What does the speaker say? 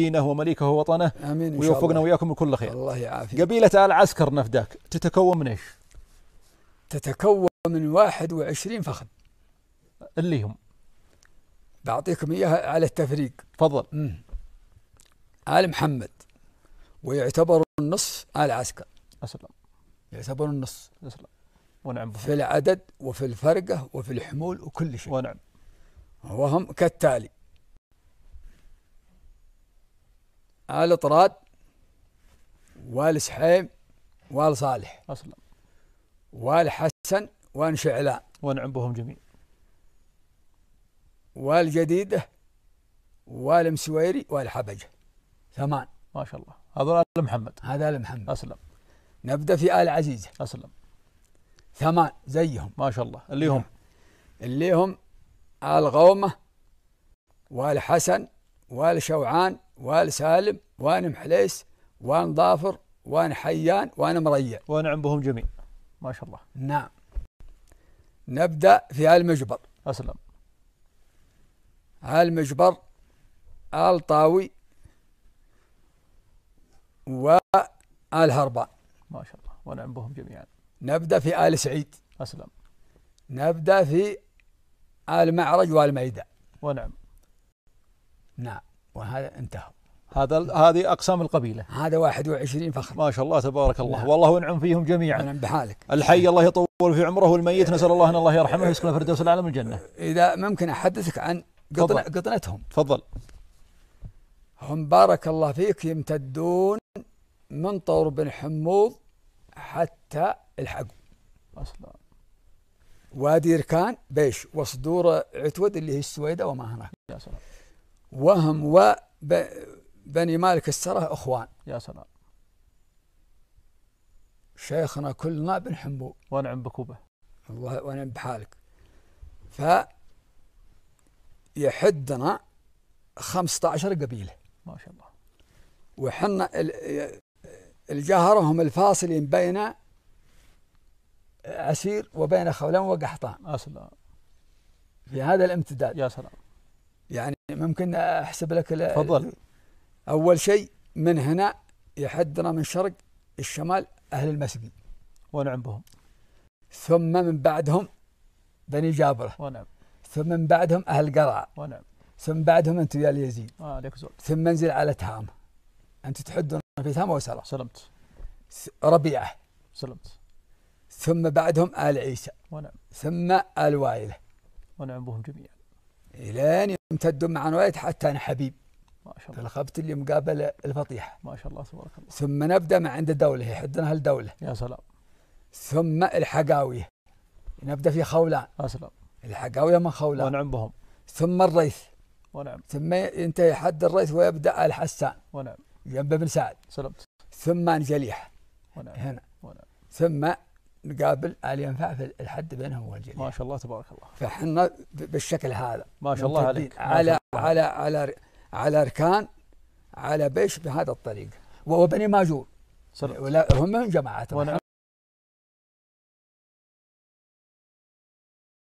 دينه ومليكه ووطنه امين ويوفقنا وإياكم لكل خير الله يعافيك قبيلة آل عسكر نفداك تتكون من ايش؟ تتكون من 21 فخذ اللي هم بعطيكم إياها على التفريق تفضل آل محمد ويعتبر النص آل عسكر أسلم يعتبر النص أسلم ونعم بحر. في العدد وفي الفرقة وفي الحمول وكل شيء ونعم وهم كالتالي آل طراد وآل سحيم وآل صالح أسلم وآل حسن وآل شعلان ونعم بهم جميع وآل جديدة وآل مسويري وآل حبجة ثمان ما شاء الله هذا آل محمد هذا آل محمد أسلم نبدأ في آل عزيزة أسلم ثمان زيهم ما شاء الله اللي هم نعم. اللي هم آل غومة وآل حسن وآل شوعان وآل سالم وانا محليس وانا ضافر وانا حيان وانا مريع ونعم بهم جميع ما شاء الله نعم نبدا في ال المجبر اسلم ال ال مجبر طاوي و ال هربان ما شاء الله ونعم بهم جميعا نبدا في ال سعيد اسلم نبدا في ال معرج وال ميدة ونعم نعم وهذا انتهى هذا هذه اقسام القبيله هذا 21 فخر ما شاء الله تبارك الله نعم. والله انعم فيهم جميعا انعم بحالك الحي الله يطول في عمره والميت نسال الله ان الله يرحمه ويسكن فردوس العالم الجنه اذا ممكن احدثك عن فضل. قطنتهم تفضل هم بارك الله فيك يمتدون من طور بن حموض حتى الحقو اصلا وادي ركان بيش وصدور عتود اللي هي السويدة وما هناك يا سلام وهم و بني مالك السره اخوان يا سلام شيخنا كلنا بنحبه ونعم بكوبه الله ونعم بحالك ف يحدنا 15 قبيله ما شاء الله وحنا الجهره هم الفاصلين بين عسير وبين خولان وقحطان يا سلام في هذا الامتداد يا سلام يعني ممكن احسب لك تفضل أول شيء من هنا يحدنا من شرق الشمال أهل المسجد ونعم بهم ثم من بعدهم بني جابرة ونعم ثم من بعدهم أهل قرع ونعم ثم بعدهم أنتم يا اليزيد زول آه، ثم انزل على تهام أنت تحدون في تهام وسلا سلمت ربيعة سلمت ثم بعدهم آل عيسى ونعم ثم آل وائلة ونعم بهم جميعا إلين يمتدون مع وائلة حتى أنا حبيب شاء الله تلقبت لي مقابله الفطيحة ما شاء الله تبارك الله ثم نبدا مع عند الدوله يحدنا هالدولة يا سلام ثم الحقاويه نبدا في خولان يا سلام الحقاويه من خولان ونعم بهم ثم الريث ونعم ثم ينتهي حد الريث ويبدا الحسان ونعم جنب بن سعد سلمت ثم انجليح ونعم هنا ونعم ثم نقابل ال ينفع في الحد بينهم والجليح ما شاء الله تبارك الله فحنا بالشكل هذا ما شاء الله عليك على على على على على على أركان على بيش بهذا الطريق وبني ماجور ولا هم من